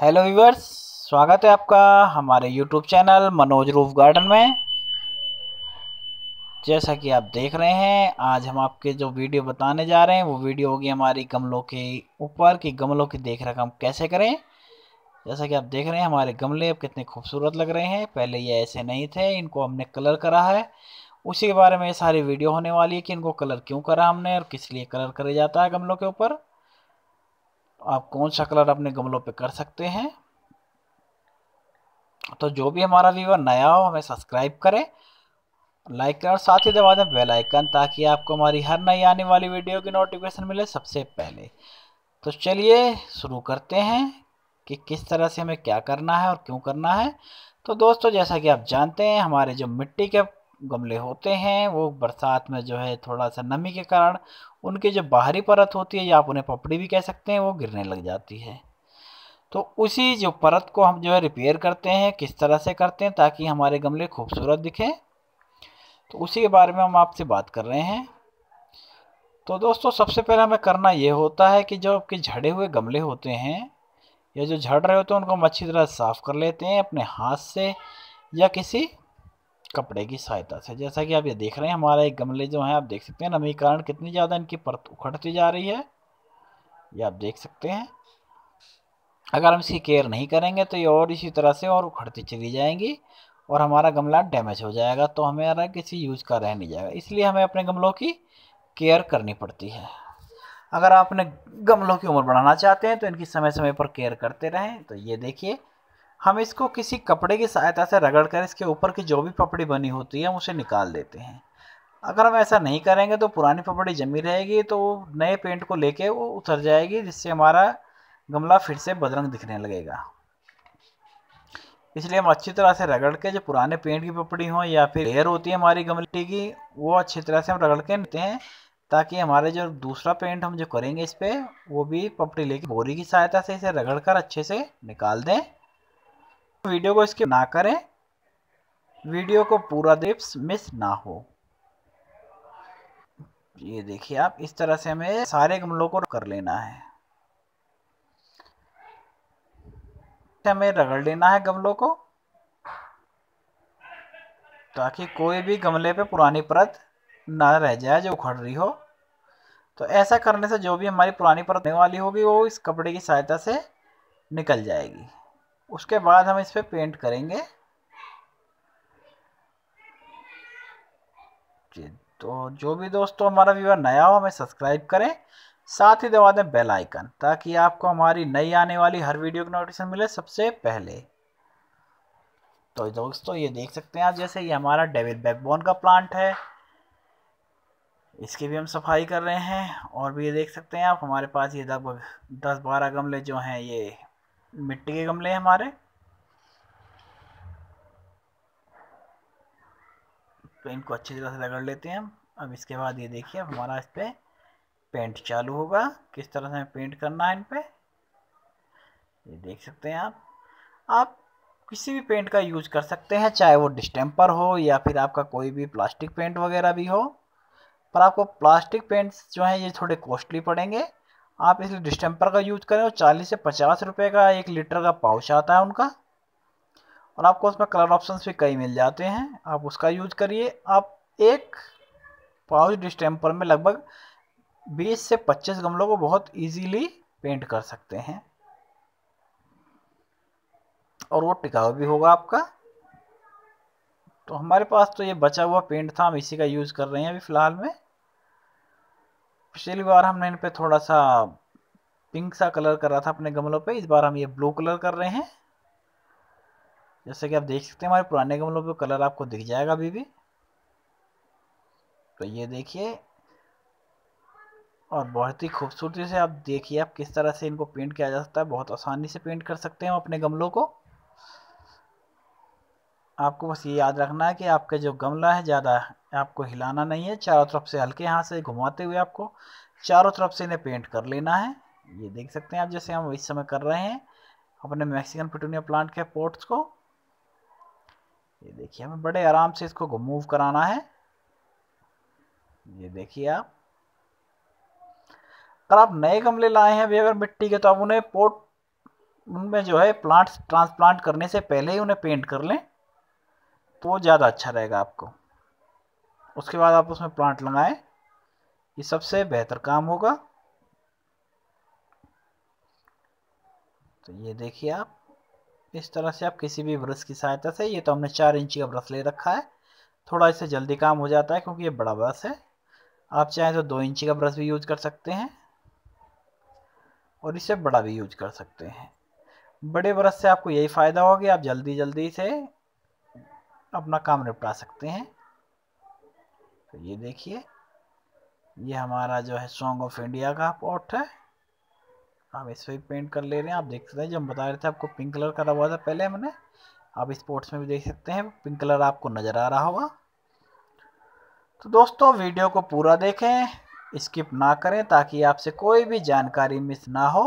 hello viewers स्वागत है आपका हमारे YouTube channel Manoj roof garden में जैसा कि आप देख रहे हैं आज हम आपके जो वीडियो बताने जा रहे हैं वो वीडियो होगी हमारी गमलों के ऊपर कि गमलों की देख रेख हम कैसे करें जैसा कि आप देख रहे हैं हमारे गमले अब कितने खूबसूरत लग रहे हैं पहले ये ऐसे नहीं थे इनको हमने कलर करा है उसी के बारे में सारी वीडियो होने वाली है कि इनको कलर क्यों करा हमने और किस लिए कलर करे जाता है गमलों के ऊपर आप कौन सा कलर अपने गमलों पे कर सकते हैं तो जो भी हमारा व्यूअर नया हो हमें सब्सक्राइब करें लाइक करें और साथ ही दबा दें बेल आइकन ताकि आपको हमारी हर नई आने वाली वीडियो की नोटिफिकेशन मिले सबसे पहले तो चलिए शुरू करते हैं कि किस तरह से हमें क्या करना है और क्यों करना है तो दोस्तों जैसा कि आप जानते हैं हमारे जो मिट्टी के गमले होते हैं वो बरसात में जो है थोड़ा सा नमी के कारण उनकी जो बाहरी परत होती है या आप उन्हें पपड़ी भी कह सकते हैं वो गिरने लग जाती है तो उसी जो परत को हम जो है रिपेयर करते हैं किस तरह से करते हैं ताकि हमारे गमले खूबसूरत दिखें तो उसी के बारे में हम आपसे बात कर रहे हैं तो दोस्तों सबसे पहले हमें करना ये होता है कि जो आपके झड़े हुए गमले होते हैं या जो झड़ रहे होते हैं उनको हम अच्छी तरह साफ़ कर लेते हैं अपने हाथ से या किसी कपड़े की सहायता से जैसा कि आप ये देख रहे हैं हमारे गमले जो हैं आप देख सकते हैं नमी कारण कितनी ज़्यादा इनकी परत उखड़ती जा रही है ये आप देख सकते हैं अगर हम इसकी केयर नहीं करेंगे तो ये और इसी तरह से और उखड़ती चली जाएंगी और हमारा गमला डैमेज हो जाएगा तो हमारा किसी यूज़ का रह नहीं जाएगा इसलिए हमें अपने गमलों की केयर करनी पड़ती है अगर आप अपने गमलों की उम्र बढ़ाना चाहते हैं तो इनकी समय समय पर केयर करते रहें तो ये देखिए हम इसको किसी कपड़े की सहायता से रगड़कर इसके ऊपर की जो भी पपड़ी बनी होती है हम उसे निकाल देते हैं अगर हम ऐसा नहीं करेंगे तो पुरानी पपड़ी जमी रहेगी तो नए पेंट को लेके वो उतर जाएगी जिससे हमारा गमला फिर से बदरंग दिखने लगेगा इसलिए हम अच्छी तरह से रगड़ के जो पुराने पेंट की पपड़ी हो या फिर लेयर होती है हमारी गमले की वो अच्छी तरह से हम रगड़ के लेते हैं ताकि हमारे जो दूसरा पेंट हम जो करेंगे इस पर वो भी पपड़ी लेके बोरी की सहायता से इसे रगड़ कर अच्छे से निकाल दें वीडियो को स्किप ना करें वीडियो को पूरा दिप्स मिस ना हो ये देखिए आप इस तरह से हमें सारे गमलों को कर लेना है हमें रगड़ लेना है गमलों को ताकि कोई भी गमले पे पुरानी परत ना रह जाए जो उखड़ रही हो तो ऐसा करने से जो भी हमारी पुरानी परत वाली होगी वो इस कपड़े की सहायता से निकल जाएगी उसके बाद हम इस पर पेंट करेंगे जी तो जो भी दोस्तों हमारा व्यूअर नया हो हमें सब्सक्राइब करें साथ ही दबा दें बेल आइकन ताकि आपको हमारी नई आने वाली हर वीडियो की नोटिफिकेशन मिले सबसे पहले तो दोस्तों ये देख सकते हैं आप जैसे ये हमारा डेविड बैकबोन का प्लांट है इसकी भी हम सफाई कर रहे हैं और भी ये देख सकते हैं आप हमारे पास ये लगभग दस बारह गमले जो हैं ये मिट्टी के गमले हैं हमारे तो इनको अच्छी तरह से रगड़ लेते हैं हम अब इसके बाद ये देखिए अब हमारा इस पर पेंट चालू होगा किस तरह से हमें पेंट करना है इन पर ये देख सकते हैं आप आप किसी भी पेंट का यूज कर सकते हैं चाहे वो डिस्टेंपर हो या फिर आपका कोई भी प्लास्टिक पेंट वगैरह भी हो पर आपको प्लास्टिक पेंट्स जो हैं ये थोड़े कॉस्टली पड़ेंगे आप इसलिए डिस्टेंपर का यूज करें और चालीस से पचास रुपये का एक लीटर का पाउच आता है उनका और आपको उसमें कलर ऑप्शन भी कई मिल जाते हैं आप उसका यूज करिए आप एक पाउच डिस्टेंपर में लगभग बीस से पच्चीस गमलों को बहुत इजीली पेंट कर सकते हैं और वो टिकाऊ भी होगा आपका तो हमारे पास तो ये बचा हुआ पेंट था हम इसी का यूज़ कर रहे हैं अभी फ़िलहाल में पिछली बार हमने इन पर थोड़ा सा पिंक सा कलर करा था अपने गमलों पे इस बार हम ये ब्लू कलर कर रहे हैं जैसे कि आप देख सकते हैं हमारे पुराने गमलों पे कलर आपको दिख जाएगा अभी भी तो ये देखिए और बहुत ही खूबसूरती से आप देखिए आप किस तरह से इनको पेंट किया जा सकता है बहुत आसानी से पेंट कर सकते हैं अपने गमलों को आपको बस ये याद रखना है कि आपका जो गमला है ज़्यादा आपको हिलाना नहीं है चारों तरफ से हल्के हाथ से घुमाते हुए आपको चारों तरफ से इन्हें पेंट कर लेना है ये देख सकते हैं आप जैसे हम इस समय कर रहे हैं अपने मैक्सिकन पिटूनिया प्लांट के पोर्ट्स को ये देखिए हमें बड़े आराम से इसको मूव कराना है ये देखिए आप अगर आप नए गमले लाए हैं अगर मिट्टी के तो आप उन्हें पोर्ट उनमें जो है प्लांट्स ट्रांसप्लांट करने से पहले ही उन्हें पेंट कर लें तो वो ज़्यादा अच्छा रहेगा आपको उसके बाद आप उसमें प्लांट लगाएं ये सबसे बेहतर काम होगा तो ये देखिए आप इस तरह से आप किसी भी ब्रश की सहायता से ये तो हमने चार इंची का ब्रश ले रखा है थोड़ा इससे जल्दी काम हो जाता है क्योंकि ये बड़ा ब्रश है आप चाहें तो दो इंची का ब्रश भी यूज कर सकते हैं और इसे बड़ा भी यूज कर सकते हैं बड़े ब्रश से आपको यही फ़ायदा होगा कि आप जल्दी जल्दी से अपना काम निपटा सकते हैं तो ये देखिए ये हमारा जो है सॉन्ग ऑफ इंडिया का पॉट है आप इस पर पेंट कर ले रहे हैं आप देख सकते हैं जो हम बता रहे थे आपको पिंक कलर करा हुआ था पहले हमने आप स्पोर्ट्स में भी देख सकते हैं पिंक कलर आपको नज़र आ रहा होगा तो दोस्तों वीडियो को पूरा देखें स्किप ना करें ताकि आपसे कोई भी जानकारी मिस ना हो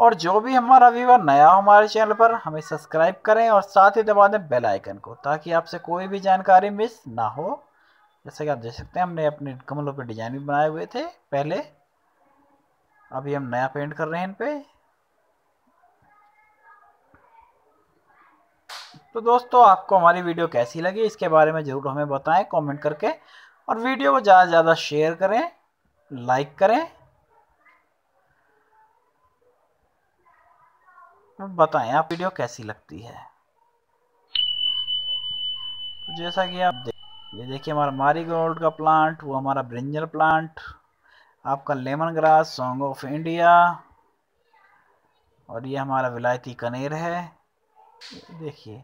और जो भी हमारा व्यूअर नया हो हमारे चैनल पर हमें सब्सक्राइब करें और साथ ही दबा दें बेल आइकन को ताकि आपसे कोई भी जानकारी मिस ना हो जैसे कि आप देख सकते हैं हमने अपने कमलों पर डिजाइन भी बनाए हुए थे पहले अभी हम नया पेंट कर रहे हैं इन पे तो दोस्तों आपको हमारी वीडियो कैसी लगी इसके बारे में ज़रूर हमें बताएं कमेंट करके और वीडियो को ज़्यादा से ज़्यादा शेयर करें लाइक करें बताएं आप वीडियो कैसी लगती है तो जैसा कि आप देख ये देखिए हमारा मारी गोल्ड का प्लांट वो हमारा ब्रिंजल प्लांट आपका lemon grass song of India और ये हमारा विलायती कनेर है देखिए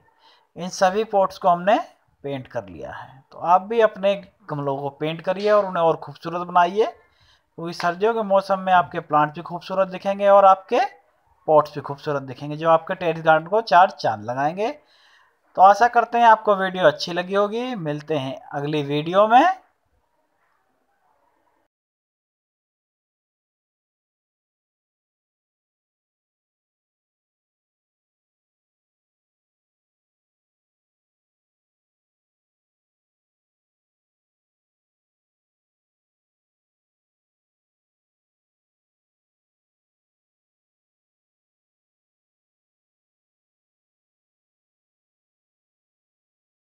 इन सभी पॉट्स को हमने पेंट कर लिया है तो आप भी अपने गमलों को पेंट करिए और उन्हें और खूबसूरत बनाइए क्योंकि सर्दियों के मौसम में आपके प्लांट भी खूबसूरत दिखेंगे और आपके पॉट्स भी खूबसूरत दिखेंगे जो आपके टेरिस गार्डन को चार चांद लगाएंगे तो आशा करते हैं आपको वीडियो अच्छी लगी होगी मिलते हैं अगली वीडियो में